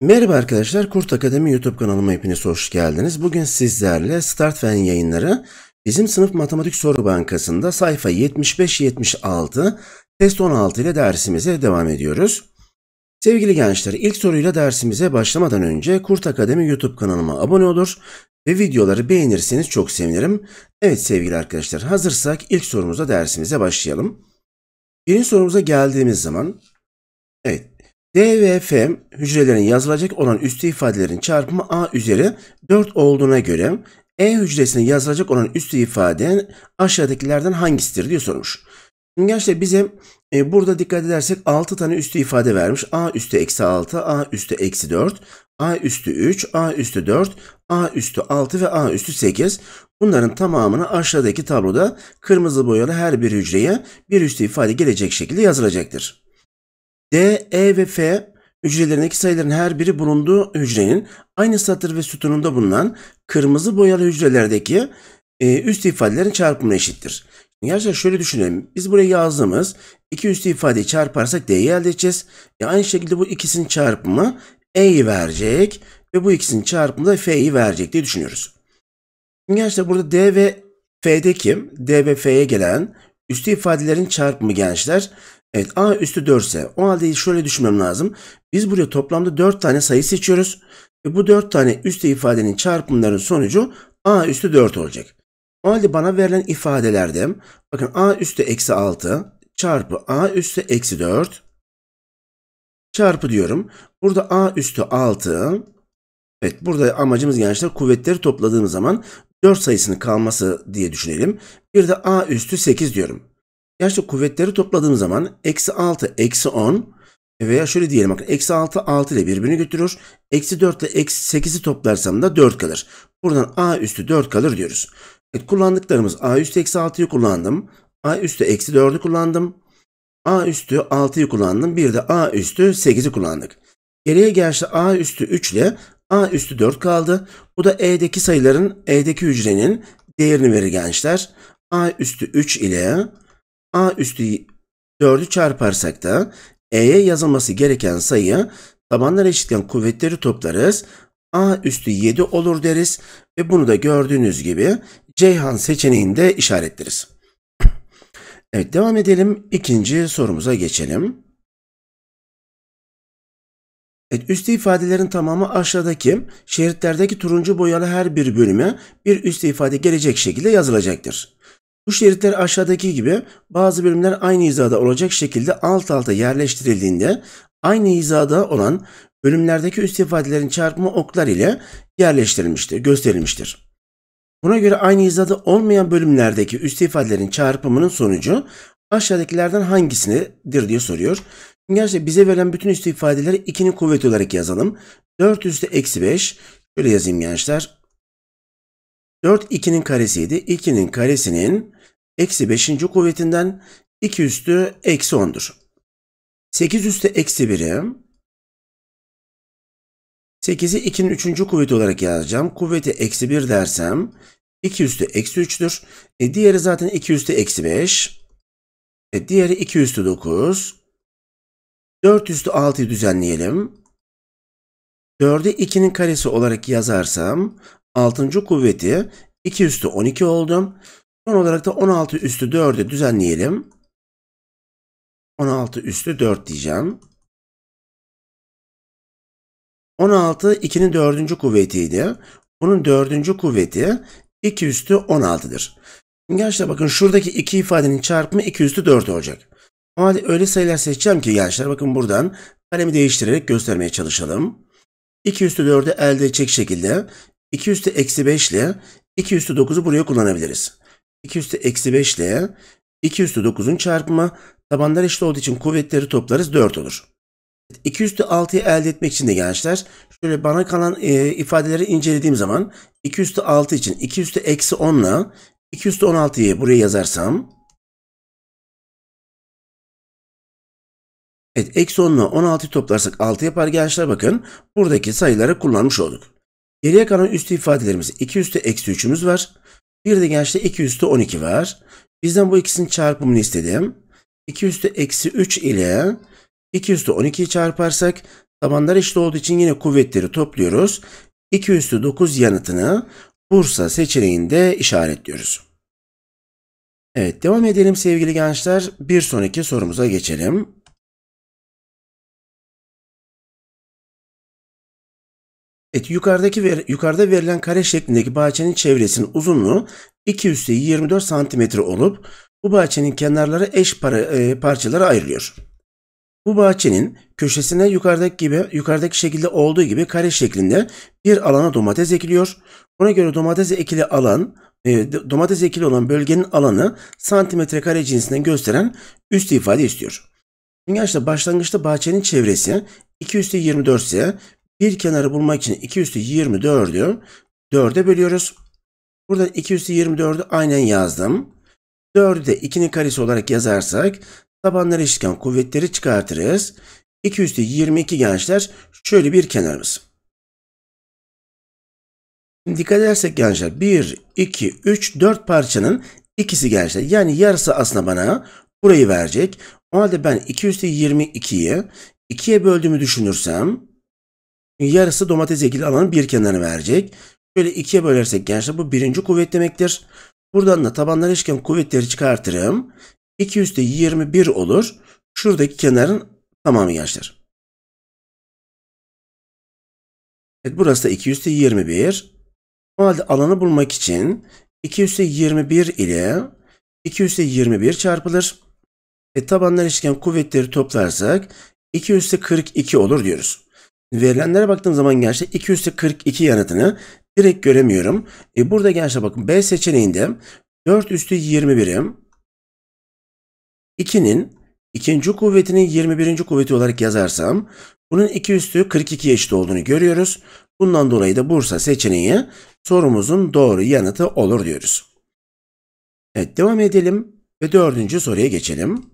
Merhaba arkadaşlar, Kurt Akademi YouTube kanalıma hepiniz hoş geldiniz. Bugün sizlerle Startfen yayınları bizim sınıf matematik soru bankasında sayfa 75-76 test 16 ile dersimize devam ediyoruz. Sevgili gençler ilk soruyla dersimize başlamadan önce Kurt Akademi YouTube kanalıma abone olur ve videoları beğenirseniz çok sevinirim. Evet sevgili arkadaşlar hazırsak ilk sorumuza dersimize başlayalım. Birinci sorumuza geldiğimiz zaman evet D ve F hücrelerin yazılacak olan üstü ifadelerin çarpımı A üzeri 4 olduğuna göre E hücresinin yazılacak olan üstü ifade aşağıdakilerden hangisidir diye sormuş. Şimdi gençler bize e, burada dikkat edersek 6 tane üstü ifade vermiş. A üstü eksi 6, A üstü eksi 4, A üstü 3, A üstü 4, A üstü 6 ve A üstü 8. Bunların tamamını aşağıdaki tabloda kırmızı boyalı her bir hücreye bir üstü ifade gelecek şekilde yazılacaktır. D, E ve F hücrelerindeki sayıların her biri bulunduğu hücrenin aynı satır ve sütununda bulunan kırmızı boyalı hücrelerdeki e, üst ifadelerin çarpımına eşittir. Gerçekten şöyle düşünelim. Biz buraya yazdığımız iki üst ifadeyi çarparsak D'yi elde edeceğiz. E aynı şekilde bu ikisinin çarpımı E'yi verecek ve bu ikisinin çarpımı da F'yi verecek diye düşünüyoruz. Şimdi gençler burada D ve F'de kim? D ve F'ye gelen üstü ifadelerin çarpımı gençler. Evet A üstü 4 ise o halde şöyle düşünmem lazım. Biz buraya toplamda 4 tane sayı seçiyoruz. Ve bu 4 tane üstü ifadenin çarpımlarının sonucu A üstü 4 olacak. O halde bana verilen ifadelerde bakın A üstü eksi 6 çarpı A üstü eksi 4 çarpı diyorum. Burada A üstü 6 Evet burada amacımız gençler kuvvetleri topladığımız zaman 4 sayısının kalması diye düşünelim. Bir de a üstü 8 diyorum. Gençler kuvvetleri topladığım zaman eksi 6 eksi 10 veya şöyle diyelim bakın eksi 6 6 ile birbirini götürür. Eksi 4 ile eksi 8'i toplarsam da 4 kalır. Buradan a üstü 4 kalır diyoruz. Evet, kullandıklarımız a üstü eksi 6'yı kullandım. a üstü eksi 4'ü kullandım. a üstü 6'yı kullandım. Bir de a üstü 8'i kullandık. Geriye gerçi a üstü 3 ile A üstü 4 kaldı. Bu da E'deki sayıların, E'deki hücrenin değerini verir gençler. A üstü 3 ile A üstü 4'ü çarparsak da E'ye yazılması gereken sayı tabanlar eşitken kuvvetleri toplarız. A üstü 7 olur deriz ve bunu da gördüğünüz gibi Ceyhan seçeneğinde işaretleriz. Evet devam edelim. İkinci sorumuza geçelim. Evet, üstü ifadelerin tamamı aşağıdaki şeritlerdeki turuncu boyalı her bir bölüme bir üst ifade gelecek şekilde yazılacaktır. Bu şeritler aşağıdaki gibi bazı bölümler aynı hizada olacak şekilde alt alta yerleştirildiğinde aynı hizada olan bölümlerdeki üst ifadelerin çarpımı oklar ile yerleştirilmiştir, gösterilmiştir. Buna göre aynı hizada olmayan bölümlerdeki üst ifadelerin çarpımının sonucu aşağıdakilerden hangisidir diye soruyor. Gerçi bize verilen bütün üstü ifadeleri ikinin kuvveti olarak yazalım. 4 üstü eksi 5. Şöyle yazayım gençler. 4 2'nin karesiydi. 2'nin karesinin eksi 5. kuvvetinden 2 üstü eksi 10'dur. 8 üstü eksi 1'i 8'i 2'nin 3. kuvveti olarak yazacağım. Kuvveti eksi 1 dersem 2 üstü eksi 3'tür. E diğeri zaten 2 üstü eksi 5. E diğeri 2 üstü 9. 4 üstü 6'yı düzenleyelim. 4'ü 2'nin karesi olarak yazarsam 6. kuvveti 2 üstü 12 oldu. Son olarak da 16 üstü 4'ü düzenleyelim. 16 üstü 4 diyeceğim. 16 2'nin 4. kuvvetiydi. Bunun 4. kuvveti 2 üstü 16'dır. Şimdi gençler bakın şuradaki 2 ifadenin çarpımı 2 üstü 4 olacak. Ama öyle sayılar seçeceğim ki gençler bakın buradan kalemi değiştirerek göstermeye çalışalım. 2 üstü 4'ü elde edecek şekilde 2 üstü eksi 5 ile 2 üstü 9'u buraya kullanabiliriz. 2 üstü eksi 5 ile 2 üstü 9'un çarpımı tabanlar eşit olduğu için kuvvetleri toplarız 4 olur. 2 üstü 6'yı elde etmek için de gençler şöyle bana kalan e, ifadeleri incelediğim zaman 2 üstü 6 için 2 üstü eksi 10 ile 2 üstü 16'yı buraya yazarsam Evet eksi 10'la 16 toplarsak 6 yapar gençler bakın. Buradaki sayıları kullanmış olduk. Geriye kalan üstü ifadelerimiz 2 üstü eksi 3'ümüz var. Bir de gençler 2 üstü 12 var. Bizden bu ikisinin çarpımını istedim. 2 üstü eksi 3 ile 2 üstü 12'yi çarparsak tabanlar eşit olduğu için yine kuvvetleri topluyoruz. 2 üstü 9 yanıtını Bursa seçeneğinde işaretliyoruz. Evet devam edelim sevgili gençler. Bir sonraki sorumuza geçelim. Evet, yukarıdaki ver, yukarıda verilen kare şeklindeki bahçenin çevresinin uzunluğu 2 üstü 24 santimetre olup bu bahçenin kenarları eş para, e, parçalara ayrılıyor. Bu bahçenin köşesine yukarıdaki gibi yukarıdaki şekilde olduğu gibi kare şeklinde bir alana domates ekiliyor. Ona göre domates ekili alan e, domates ekili olan bölgenin alanı santimetre kare cinsinden gösteren üst ifade istiyor. Şimdi arkadaşlar başlangıçta bahçenin çevresi 2 üstü 24 ise bir kenarı bulmak için 2 üstü 24'ü 4'e bölüyoruz. Burada 2 üstü 24'ü aynen yazdım. 4'ü de 2'nin karesi olarak yazarsak tabanları eşitken kuvvetleri çıkartırız. 2 üstü 22 gençler şöyle bir kenarımız. Şimdi dikkat edersek gençler 1, 2, 3, 4 parçanın ikisi gençler. Yani yarısı aslında bana burayı verecek. O halde ben 2 üstü 22'yi 2'ye böldüğümü düşünürsem Yarısı domates ekili alanın bir kenarını verecek. Şöyle ikiye bölersek gençler bu birinci kuvvet demektir. Buradan da tabanlar eşken kuvvetleri çıkartırım. 2 üstte 21 olur. Şuradaki kenarın tamamı gençler. Evet burası da 2 üstte 21. O halde alanı bulmak için 2 üstte 21 ile 2 üstte 21 çarpılır. E, tabanlar eşken kuvvetleri toplarsak 2 üstte 42 olur diyoruz. Verilenlere baktığım zaman gerçi 2 üstü 42 yanıtını direkt göremiyorum. E burada gerçi bakın B seçeneğinde 4 üstü 21'im. 2'nin ikinci kuvvetinin 21. kuvveti olarak yazarsam bunun 2 üstü 42 eşit olduğunu görüyoruz. Bundan dolayı da Bursa seçeneği sorumuzun doğru yanıtı olur diyoruz. Evet devam edelim ve dördüncü soruya geçelim.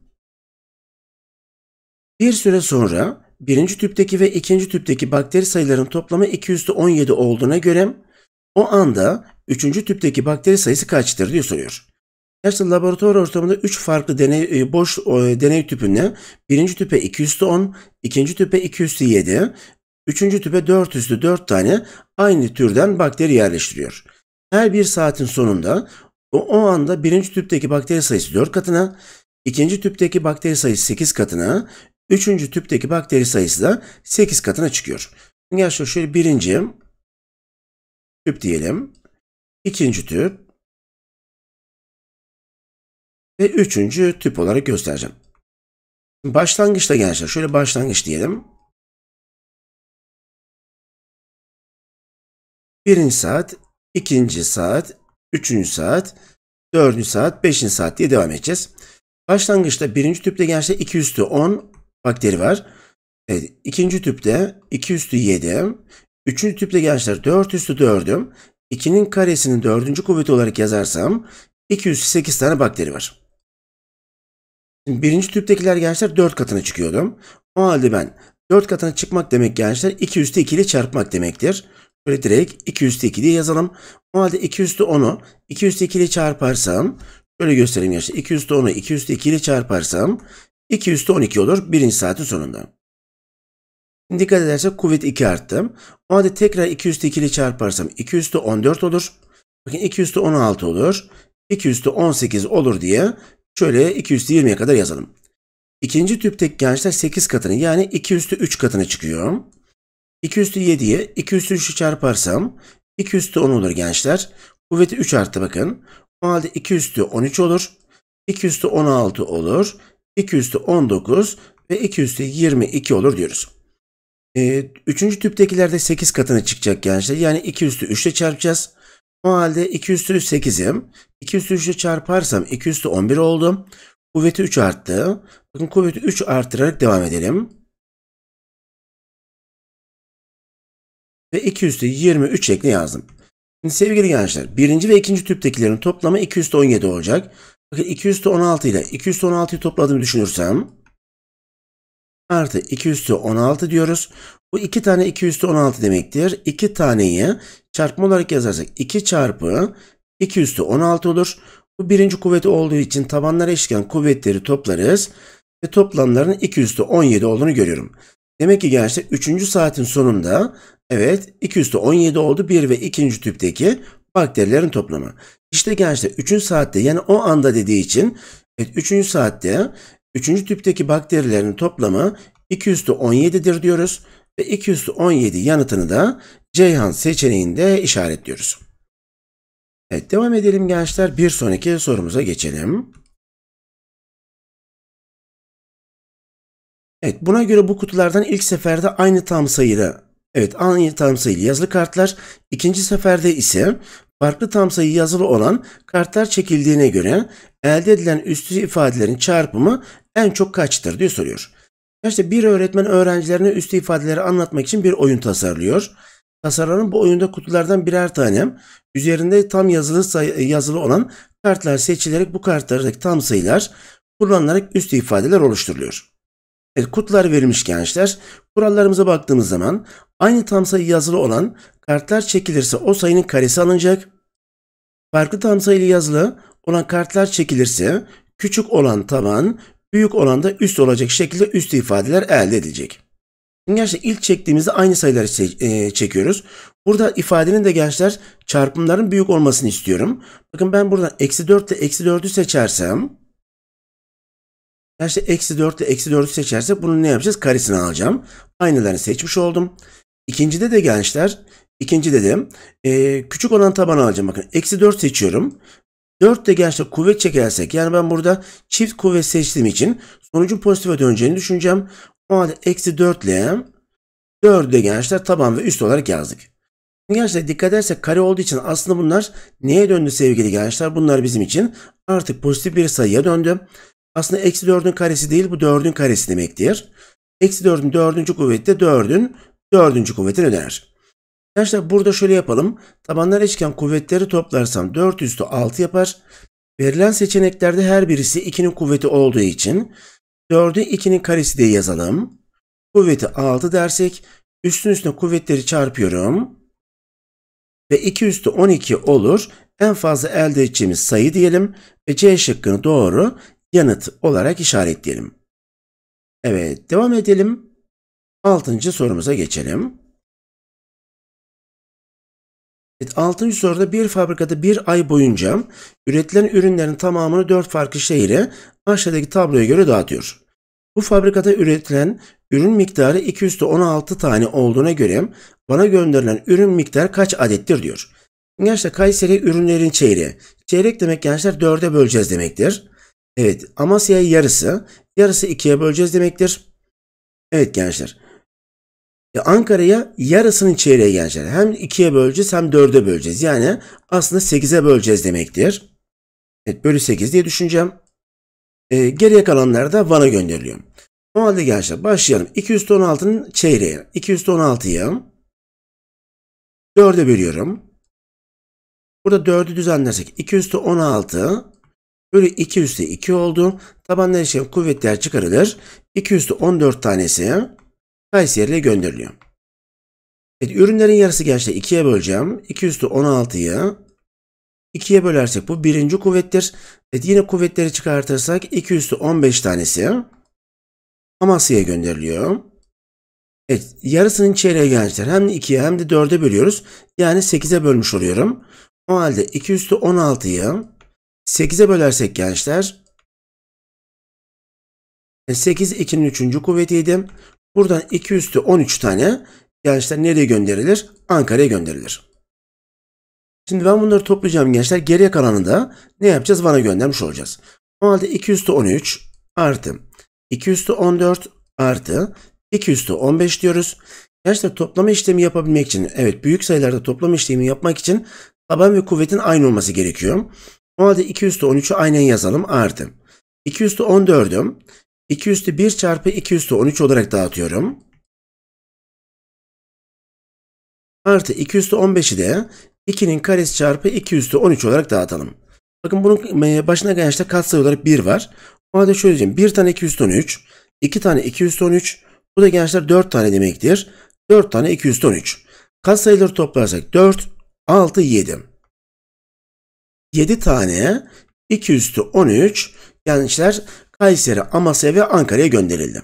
Bir süre sonra birinci tüpteki ve ikinci tüpteki bakteri sayılarının toplamı 217 olduğuna göre o anda üçüncü tüpteki bakteri sayısı kaçtır diye soruyor. Gerçi laboratuvar ortamında 3 farklı deney, e, boş deney tüpünde birinci tüpe 210, ikinci tüpe 207, üçüncü tüpe 404 tane aynı türden bakteri yerleştiriyor. Her bir saatin sonunda o, o anda birinci tüpteki bakteri sayısı 4 katına, ikinci tüpteki bakteri sayısı 8 katına, Üçüncü tüpteki bakteri sayısı da 8 katına çıkıyor. Gençler şöyle birinci tüp diyelim. ikinci tüp ve üçüncü tüp olarak göstereceğim. Başlangıçta gençler şöyle başlangıç diyelim. Birinci saat, ikinci saat, üçüncü saat, dördüncü saat, beşinci saat diye devam edeceğiz. Başlangıçta birinci tüpte gençler 210 Bakteri var. Evet, ikinci tüpte 2 üstü 7. Üçüncü tüpte gençler 4 üstü 4'üm. 2'nin karesinin dördüncü kuvveti olarak yazarsam 2 üstü 8 tane bakteri var. Şimdi birinci tüptekiler gençler 4 katına çıkıyordum. O halde ben 4 katına çıkmak demek gençler 2 üstü 2 ile çarpmak demektir. Şöyle direkt 2 üstü 2 diye yazalım. O halde 2 üstü 10'u 2 üstü 2 ile çarparsam şöyle göstereyim gençler. 2 üstü 10'u 2 üstü 2 ile çarparsam 2 12 olur birinci saatin sonunda. dikkat edersek kuvvet 2 arttı. O halde tekrar 2 üstü 2 ile çarparsam 2 üstü 14 olur. Bakın 2 üstü 16 olur. 2 üstü 18 olur diye şöyle 2 üstü 20'ye kadar yazalım. İkinci tüpteki gençler 8 katını yani 2 üstü 3 katını çıkıyor. 2 üstü 7'ye 2 üstü 3'ü çarparsam 2 üstü 10 olur gençler. Kuvveti 3 arttı bakın. O halde 2 üstü 13 olur. 2 üstü 16 olur. 2 üstü 19 ve 2 üstü 22 olur diyoruz. Ee, üçüncü tüptekilerde 8 katına çıkacak gençler. Yani 2 üstü 3 ile çarpacağız. O halde 2 üstü 8'im. 2 üstü 3 ile çarparsam 2 üstü 11 oldu. Kuvveti 3 arttı. Bakın kuvveti 3 arttırarak devam edelim. Ve 2 üstü 23 şeklinde yazdım. Şimdi sevgili gençler birinci ve ikinci tüptekilerin toplamı 2 üstü 17 olacak. Bakın 2 üstü 16 ile 2 üstü 16'yı topladığımı düşünürsem artı 2 üstü 16 diyoruz. Bu 2 tane 2 üstü 16 demektir. 2 taneyi çarpma olarak yazarsak 2 çarpı 2 üstü 16 olur. Bu birinci kuvveti olduğu için tabanlar eşken kuvvetleri toplarız. Ve toplamların 2 üstü 17 olduğunu görüyorum. Demek ki gençler 3. saatin sonunda evet 2 üstü 17 oldu. 1 ve 2. tüpteki bakterilerin toplamı. İşte gençler 3. saatte yani o anda dediği için 3. Evet, saatte 3. tüpteki bakterilerin toplamı 217'dir diyoruz. Ve 2 üstü 17 yanıtını da Ceyhan seçeneğinde işaretliyoruz. Evet devam edelim gençler. Bir sonraki sorumuza geçelim. Evet buna göre bu kutulardan ilk seferde aynı tam sayıda Evet aynı tam sayılı yazılı kartlar. ikinci seferde ise farklı tam sayı yazılı olan kartlar çekildiğine göre elde edilen üstü ifadelerin çarpımı en çok kaçtır diye soruyor. İşte bir öğretmen öğrencilerine üstü ifadeleri anlatmak için bir oyun tasarlıyor. Tasarlanan bu oyunda kutulardan birer tane üzerinde tam yazılı sayı, yazılı olan kartlar seçilerek bu kartlardaki tam sayılar kullanılarak üstü ifadeler oluşturuluyor. Evet, kutular verilmiş gençler. Kurallarımıza baktığımız zaman aynı tam sayı yazılı olan kartlar çekilirse o sayının karesi alınacak. Farklı tam sayılı yazılı olan kartlar çekilirse küçük olan taban, büyük olan da üst olacak şekilde üst ifadeler elde edilecek. Şimdi gençler ilk çektiğimizde aynı sayıları e, çekiyoruz. Burada ifadenin de gençler çarpımların büyük olmasını istiyorum. Bakın ben buradan eksi 4 ile eksi 4'ü seçersem ben işte eksi 4 ile eksi 4'ü seçersek bunu ne yapacağız? Karesini alacağım. Aynılarını seçmiş oldum. İkincide de gençler, ikinci dedim. E, küçük olan tabanı alacağım. Bakın eksi 4 seçiyorum. 4 de gençler kuvvet çekersek yani ben burada çift kuvvet seçtiğim için sonucun pozitife döneceğini düşüneceğim. O halde eksi 4 ile 4'ü de gençler taban ve üst olarak yazdık. Gençler dikkat edersek kare olduğu için aslında bunlar neye döndü sevgili gençler? Bunlar bizim için artık pozitif bir sayıya döndü aslında eksi 4'ün karesi değil bu 4'ün karesi demektir. Eksi 4'ün 4. kuvveti de 4'ün 4. kuvvetine döner. Arkadaşlar burada şöyle yapalım. Tabanlar eşken kuvvetleri toplarsam 4 üstü 6 yapar. Verilen seçeneklerde her birisi 2'nin kuvveti olduğu için 4'ü 2'nin karesi diye yazalım. Kuvveti 6 dersek üstün üstüne kuvvetleri çarpıyorum. Ve 2 üstü 12 olur. En fazla elde edeceğimiz sayı diyelim. Ve C şıkkını doğru yanıt olarak işaretleyelim. Evet, devam edelim. Altıncı sorumuza geçelim. Evet, altıncı soruda bir fabrikada bir ay boyunca üretilen ürünlerin tamamını dört farklı şehire aşağıdaki tabloya göre dağıtıyor. Bu fabrikada üretilen ürün miktarı 216 tane olduğuna göre bana gönderilen ürün miktarı kaç adettir diyor. Gençler Kayseri ürünlerin çeyreği. Çeyrek demek gençler dörde böleceğiz demektir. Evet Amasya'yı yarısı. Yarısı ikiye böleceğiz demektir. Evet gençler. E, Ankara'ya yarısını çeyreğe gençler. Hem ikiye böleceğiz hem dörde böleceğiz. Yani aslında sekize böleceğiz demektir. Evet bölü sekiz diye düşüneceğim. E, geriye kalanlar da Van'a gönderiliyor. O halde gençler başlayalım. 216'nın çeyreği. 216'yı 4'e bölüyorum. Burada 4'ü düzenlersek 216 bölü 2 üstü 2 oldu. Tabanlar için kuvvetler çıkarılır. 2 üstü 14 tanesi Kayseri'ye gönderiliyor. Evet, ürünlerin yarısı gençler 2'ye böleceğim. 2 üstü 16'yı 2'ye bölersek bu birinci kuvvettir. Evet, yine kuvvetleri çıkartırsak 2 üstü 15 tanesi Amasya'ya gönderiliyor. Evet, yarısının çeyreği gençler. Hem 2'ye hem de 4'e bölüyoruz. Yani 8'e bölmüş oluyorum. O halde 2 üstü 16'yı 8'e bölersek gençler 8 2'nin 3. kuvvetiydi. Buradan 2 üstü 13 tane gençler nereye gönderilir? Ankara'ya gönderilir. Şimdi ben bunları toplayacağım gençler. Geriye kalanı da ne yapacağız? Van'a göndermiş olacağız. O halde 2 üstü 13 artı 2 üstü 14 artı 2 üstü 15 diyoruz. Gençler toplama işlemi yapabilmek için evet büyük sayılarda toplama işlemi yapmak için taban ve kuvvetin aynı olması gerekiyor. O halde 2 üstü 13'ü aynen yazalım artı. 2 üstü 14'üm. 2 üstü 1 çarpı 2 üstü 13 olarak dağıtıyorum. Artı 2 üstü 15'i de 2'nin karesi çarpı 2 üstü 13 olarak dağıtalım. Bakın bunun e, başına gelişte katsayı olarak 1 var. O halde şöyle diyeceğim. 1 tane 2 üstü 13. 2 tane 2 üstü 13. Bu da gençler 4 tane demektir. 4 tane 2 üstü 13. Katsayıları toplarsak 4, 6, 7. 7 tane 2 üstü 13 gençler Kayseri, Amasya ve Ankara'ya gönderildi.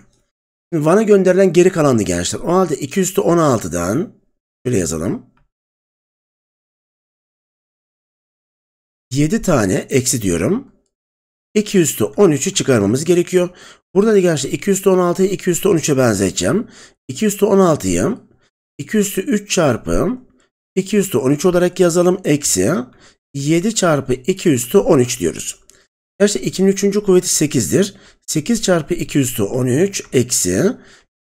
Van'a gönderilen geri kalandı gençler. O halde 2 üstü 16'dan şöyle yazalım. 7 tane eksi diyorum. 2 üstü 13'ü çıkarmamız gerekiyor. Burada da gençler 2 üstü 16'yı 2 üstü 13'e benzeteceğim. 2 üstü 16'yı 2 üstü 3 çarpı 2 üstü 13 olarak yazalım. Eksi 7 çarpı 2 üstü 13 diyoruz. Gerçi 2'nin 3. kuvveti 8'dir. 8 çarpı 2 üstü 13 eksi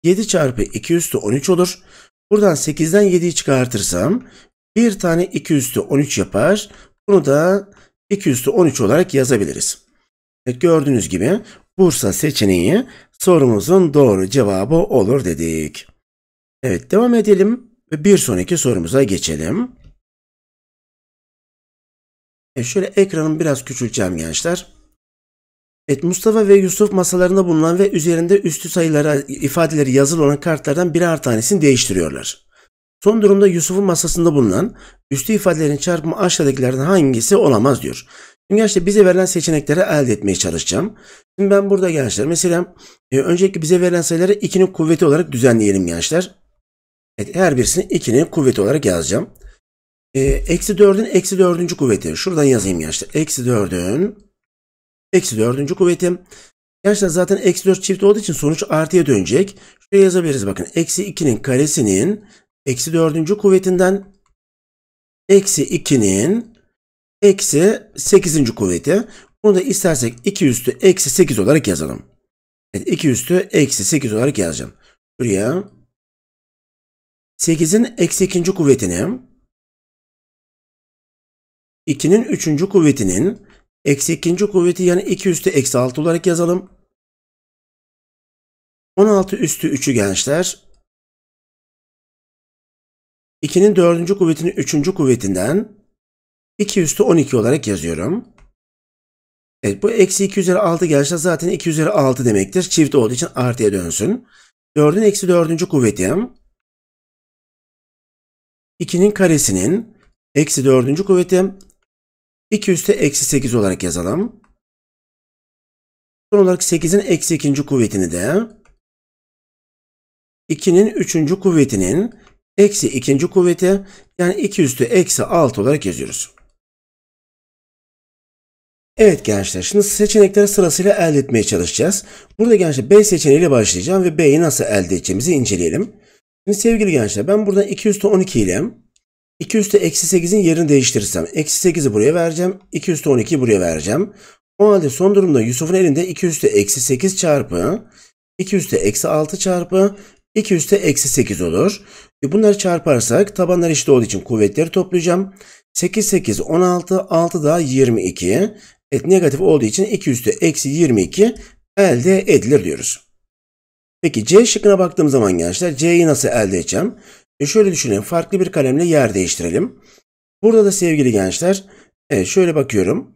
7 çarpı 2 üstü 13 olur. Buradan 8'den 7'yi çıkartırsam bir tane 2 üstü 13 yapar. Bunu da 2 üstü 13 olarak yazabiliriz. Evet, gördüğünüz gibi Bursa seçeneği sorumuzun doğru cevabı olur dedik. Evet devam edelim ve bir sonraki sorumuza geçelim. E şöyle ekranımı biraz küçülteceğim gençler. Evet Mustafa ve Yusuf masalarında bulunan ve üzerinde üstü sayılara ifadeleri yazılı olan kartlardan birer tanesini değiştiriyorlar. Son durumda Yusuf'un masasında bulunan üstü ifadelerin çarpımı aşağıdakilerden hangisi olamaz diyor. Şimdi gençler bize verilen seçenekleri elde etmeye çalışacağım. Şimdi ben burada gençler mesela e, önceki bize verilen sayıları 2'nin kuvveti olarak düzenleyelim gençler. Evet, her birisini 2'nin kuvveti olarak yazacağım. Ee, eksi 4'ün eksi 4. kuvveti. Şuradan yazayım gençler. Eksi 4'ün eksi 4. kuvveti. Gençler zaten eksi 4 çift olduğu için sonuç artıya dönecek. Şöyle yazabiliriz bakın. Eksi 2'nin karesinin eksi 4. kuvvetinden eksi 2'nin eksi 8. kuvveti. Bunu da istersek 2 üstü eksi 8 olarak yazalım. Evet, 2 üstü eksi 8 olarak yazacağım. Şuraya 8'in eksi 2. kuvvetini 2'nin 3. kuvvetinin eksi 2. kuvveti yani 2 üstü eksi 6 olarak yazalım. 16 üstü 3'ü gençler. 2'nin 4. kuvvetinin 3. kuvvetinden 2 üstü 12 olarak yazıyorum. Evet bu eksi 2 üzeri 6 gençler zaten 2 üzeri 6 demektir. Çift olduğu için artıya dönsün. 4'ün eksi 4. kuvveti 2'nin karesinin eksi 4. kuvveti 2 üstü eksi 8 olarak yazalım. Son olarak 8'in eksi 2. kuvvetini de 2'nin 3. kuvvetinin eksi 2. kuvveti yani 2 üstü eksi 6 olarak yazıyoruz. Evet gençler şimdi seçenekleri sırasıyla elde etmeye çalışacağız. Burada gençler B seçeneğiyle başlayacağım ve B'yi nasıl elde edeceğimizi inceleyelim. Şimdi sevgili gençler ben burada 2 üstü 12 ile 2 üstü eksi 8'in yerini değiştirirsem eksi 8'i buraya vereceğim. 2 üstü 12'yi buraya vereceğim. O halde son durumda Yusuf'un elinde 2 üstü eksi 8 çarpı 2 üstü eksi 6 çarpı 2 üstü eksi 8 olur. E bunları çarparsak tabanlar eşit olduğu için kuvvetleri toplayacağım. 8 8 16 6 daha 22. Evet negatif olduğu için 2 üstü eksi 22 elde edilir diyoruz. Peki C şıkkına baktığım zaman gençler C'yi nasıl elde edeceğim? E şöyle düşünelim. Farklı bir kalemle yer değiştirelim. Burada da sevgili gençler evet şöyle bakıyorum.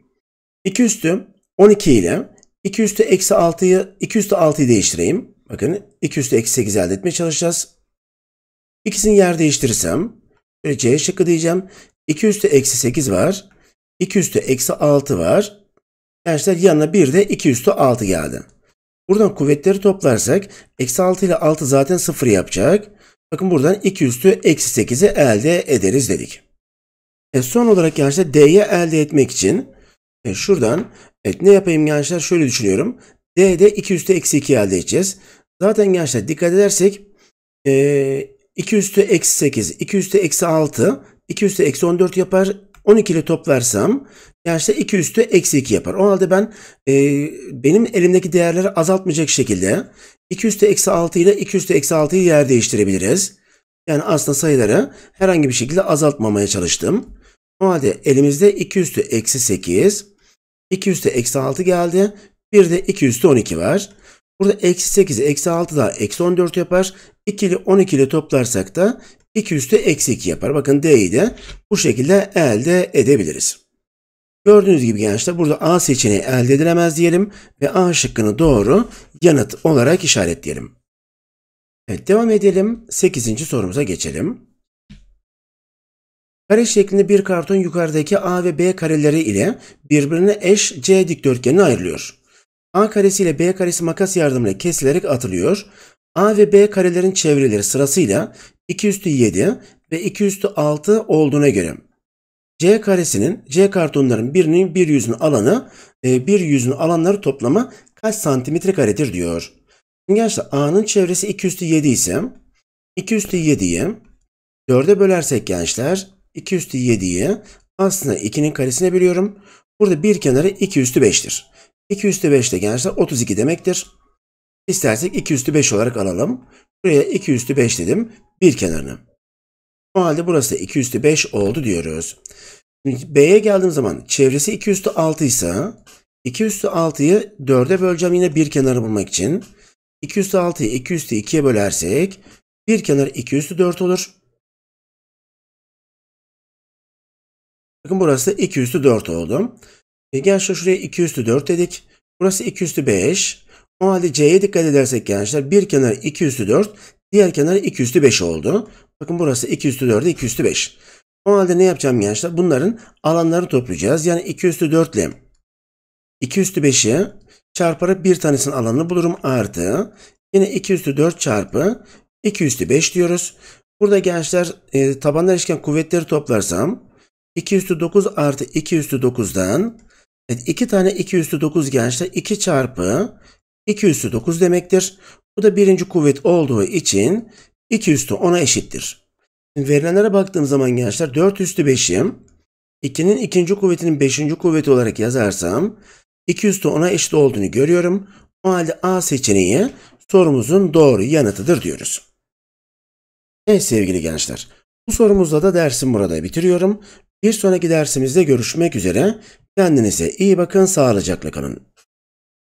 2 üstü 12 ile 2 üstü eksi 6'yı 2 üstü 6'yı değiştireyim. Bakın 2 üstü eksi 8 elde etmeye çalışacağız. İkisini yer değiştirirsem şöyle C şıkkı diyeceğim. 2 üstü eksi 8 var. 2 üstü eksi 6 var. Gençler yanına bir de 2 üstü 6 geldi. Buradan kuvvetleri toplarsak eksi 6 ile 6 zaten 0 yapacak. Bakın buradan 2 üstü eksi 8'i elde ederiz dedik. E son olarak gençler D'yi elde etmek için e şuradan evet ne yapayım gençler şöyle düşünüyorum. D'de 2 üstü eksi 2 elde edeceğiz. Zaten gençler dikkat edersek e, 2 üstü eksi 8, 2 üstü eksi 6, 2 üstü eksi 14 yapar. 12 ile toplarsam yani 2 üstü eksi 2 yapar. O halde ben e, benim elimdeki değerleri azaltmayacak şekilde 2 üstü eksi 6 ile 2 üstü eksi 6'yı yer değiştirebiliriz. Yani aslında sayıları herhangi bir şekilde azaltmamaya çalıştım. O halde elimizde 2 üstü eksi 8, 2 üstü eksi 6 geldi. Bir de 2 üstü 12 var. Burada eksi 8, eksi 6 daha eksi 14 yapar. 2 ile 12 ile toplarsak da 2 üstü eksi 2 yapar. Bakın D'yi de bu şekilde elde edebiliriz. Gördüğünüz gibi gençler burada A seçeneği elde edilemez diyelim ve A şıkkını doğru yanıt olarak işaretleyelim. Evet devam edelim. 8. sorumuza geçelim. Kare şeklinde bir karton yukarıdaki A ve B kareleri ile birbirine eş C dikdörtgenine ayrılıyor. A karesi ile B karesi makas yardımıyla kesilerek atılıyor. A ve B karelerin çevreleri sırasıyla 2 üstü 7 ve 2 üstü 6 olduğuna göre C karesinin C kartonların birinin bir yüzün alanı e, bir yüzün alanları toplamı kaç santimetre karedir diyor. gençler A'nın çevresi 2 üstü 7 ise 2 üstü 7'yi 4'e bölersek gençler 2 üstü 7'yi aslında 2'nin karesine biliyorum. Burada bir kenarı 2 üstü 5'tir. 2 üstü 5 de gençler 32 demektir. İstersek 2 üstü 5 olarak alalım. Buraya 2 üstü 5 dedim. Bir kenarını. O halde burası da 2 üstü 5 oldu diyoruz. B'ye geldiğim zaman çevresi 2 üstü 6 ise 2 üstü 6'yı 4'e böleceğim yine bir kenarı bulmak için. 2 üstü 6'yı 2 üstü 2'ye bölersek bir kenar 2 üstü 4 olur. Bakın burası da 2 üstü 4 oldu. E gel şuraya 2 üstü 4 dedik. Burası 2 üstü 5. O halde C'ye dikkat edersek gençler bir kenar 2 üstü 4, diğer kenar 2 üstü 5 oldu. Bakın burası 2 üstü 4'e 2 üstü 5. O halde ne yapacağım gençler? Bunların alanları toplayacağız. Yani 2 üstü 4 ile 2 üstü 5'i çarparak bir tanesinin alanını bulurum artı. Yine 2 üstü 4 çarpı 2 üstü 5 diyoruz. Burada gençler e, tabanlar eşken kuvvetleri toplarsam 2 üstü 9 artı 2 üstü 9'dan evet, 2 tane 2 üstü 9 gençler 2 çarpı 2 üstü 9 demektir. Bu da birinci kuvvet olduğu için 2 üstü 10'a eşittir. Şimdi verilenlere baktığım zaman gençler 4 üstü 5'im 2'nin ikinci kuvvetinin 5. kuvveti olarak yazarsam 2 üstü 10'a eşit olduğunu görüyorum. O halde A seçeneği sorumuzun doğru yanıtıdır diyoruz. Evet sevgili gençler. Bu sorumuzla da dersim burada bitiriyorum. Bir sonraki dersimizde görüşmek üzere. Kendinize iyi bakın, sağlıcakla kalın.